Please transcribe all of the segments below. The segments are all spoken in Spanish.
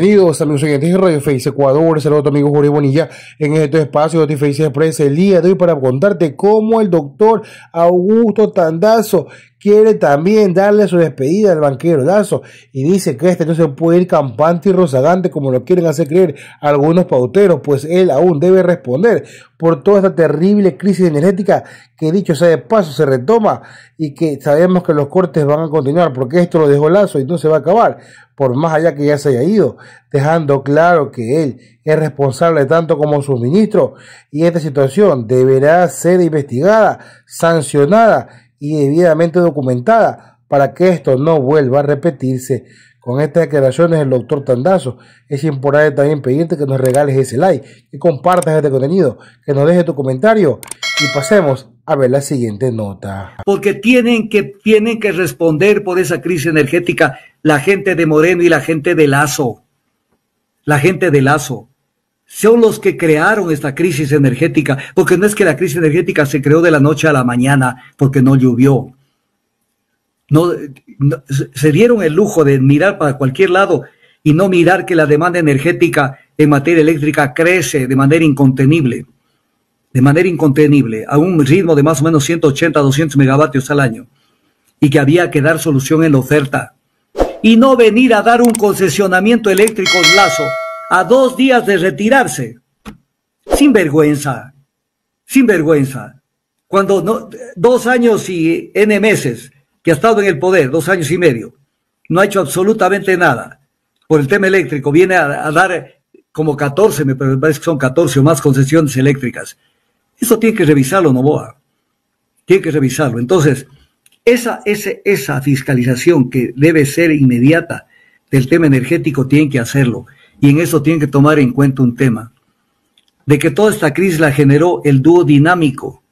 bienvenidos a los oyentes de Radio Face Ecuador. Saludos a tu amigo Jorge Bonilla en este espacio de Face Express el día de hoy para contarte cómo el doctor Augusto Tandazo quiere también darle su despedida al banquero Lazo y dice que este no se puede ir campante y rozagante como lo quieren hacer creer algunos pauteros, pues él aún debe responder por toda esta terrible crisis energética que dicho sea de paso se retoma y que sabemos que los cortes van a continuar porque esto lo dejó Lazo y no se va a acabar por más allá que ya se haya ido, dejando claro que él es responsable tanto como su ministro y esta situación deberá ser investigada, sancionada y debidamente documentada para que esto no vuelva a repetirse. Con estas declaraciones del doctor Tandazo, es importante también pedirte que nos regales ese like, que compartas este contenido, que nos dejes tu comentario y pasemos a ver la siguiente nota. Porque tienen que, tienen que responder por esa crisis energética la gente de Moreno y la gente de Lazo. La gente de Lazo. Son los que crearon esta crisis energética, porque no es que la crisis energética se creó de la noche a la mañana porque no llovió. se dieron el lujo de mirar para cualquier lado y no mirar que la demanda energética en materia eléctrica crece de manera incontenible, de manera incontenible, a un ritmo de más o menos 180, 200 megavatios al año, y que había que dar solución en la oferta y no venir a dar un concesionamiento eléctrico en lazo a dos días de retirarse. Sin vergüenza, sin vergüenza. Cuando no, dos años y N meses que ha estado en el poder, dos años y medio, no ha hecho absolutamente nada por el tema eléctrico, viene a, a dar como 14, me parece que son 14 o más concesiones eléctricas. Eso tiene que revisarlo, Novoa. Tiene que revisarlo. Entonces, esa, esa fiscalización que debe ser inmediata del tema energético tiene que hacerlo. Y en eso tiene que tomar en cuenta un tema. De que toda esta crisis la generó el dúo dinámico.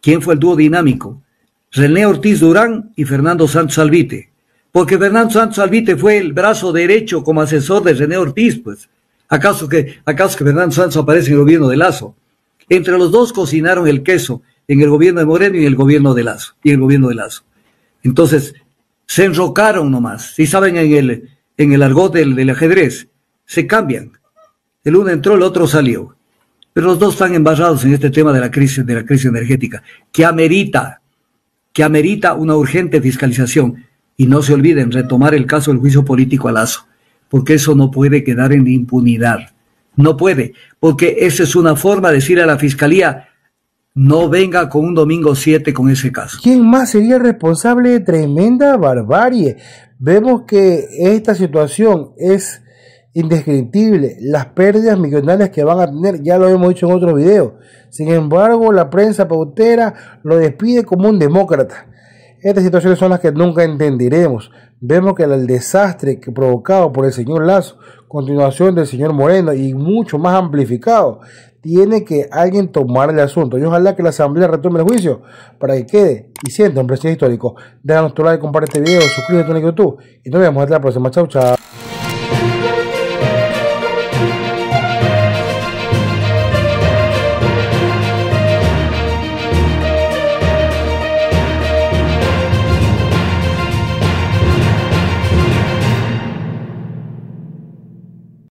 ¿Quién fue el dúo dinámico? René Ortiz Durán y Fernando Santos Alvite. Porque Fernando Santos Alvite fue el brazo derecho como asesor de René Ortiz, pues. ¿Acaso que, acaso que Fernando Santos aparece en el gobierno de Lazo? Entre los dos cocinaron el queso en el gobierno de Moreno y el gobierno de Lazo, y el gobierno de Lazo. Entonces, se enrocaron nomás, si saben en el, en el argot del, ajedrez, se cambian. El uno entró, el otro salió. Pero los dos están embarrados en este tema de la crisis, de la crisis energética, que amerita, que amerita una urgente fiscalización. Y no se olviden retomar el caso del juicio político a Lazo, porque eso no puede quedar en impunidad. No puede, porque esa es una forma de decir a la fiscalía, no venga con un domingo 7 con ese caso. ¿Quién más sería responsable de tremenda barbarie? Vemos que esta situación es indescriptible, las pérdidas millonarias que van a tener, ya lo hemos dicho en otro video. Sin embargo, la prensa pautera lo despide como un demócrata. Estas situaciones son las que nunca entenderemos. Vemos que el desastre provocado por el señor Lazo continuación del señor Moreno y mucho más amplificado. Tiene que alguien tomar el asunto y ojalá que la Asamblea retome el juicio para que quede y sienta un presidente histórico. Déjanos tu like, comparte este video, suscríbete a YouTube y nos vemos hasta la próxima. chau chao.